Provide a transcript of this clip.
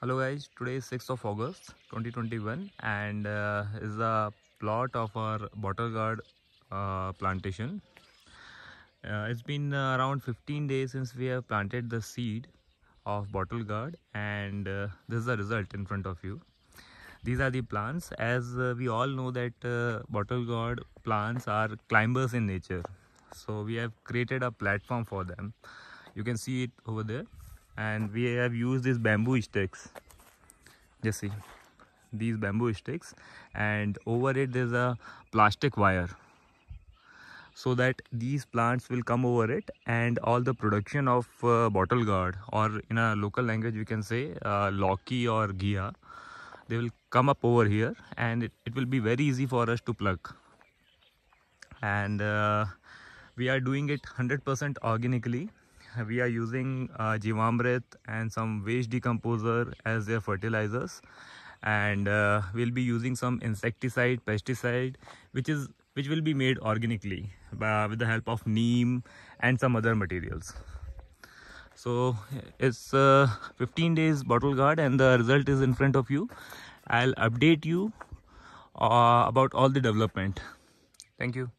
hello guys today is 6th of august 2021 and uh, is the plot of our bottle guard uh, plantation uh, it's been uh, around 15 days since we have planted the seed of bottle guard and uh, this is the result in front of you these are the plants as uh, we all know that uh, bottle guard plants are climbers in nature so we have created a platform for them you can see it over there and we have used these bamboo sticks just see these bamboo sticks and over it there's a plastic wire so that these plants will come over it and all the production of uh, bottle guard or in a local language we can say uh, or ghia they will come up over here and it, it will be very easy for us to pluck and uh, we are doing it 100% organically we are using uh, Jivamrit and some waste decomposer as their fertilizers and uh, we'll be using some insecticide pesticide which is which will be made organically by, uh, with the help of neem and some other materials so it's uh, 15 days bottle guard and the result is in front of you i'll update you uh, about all the development thank you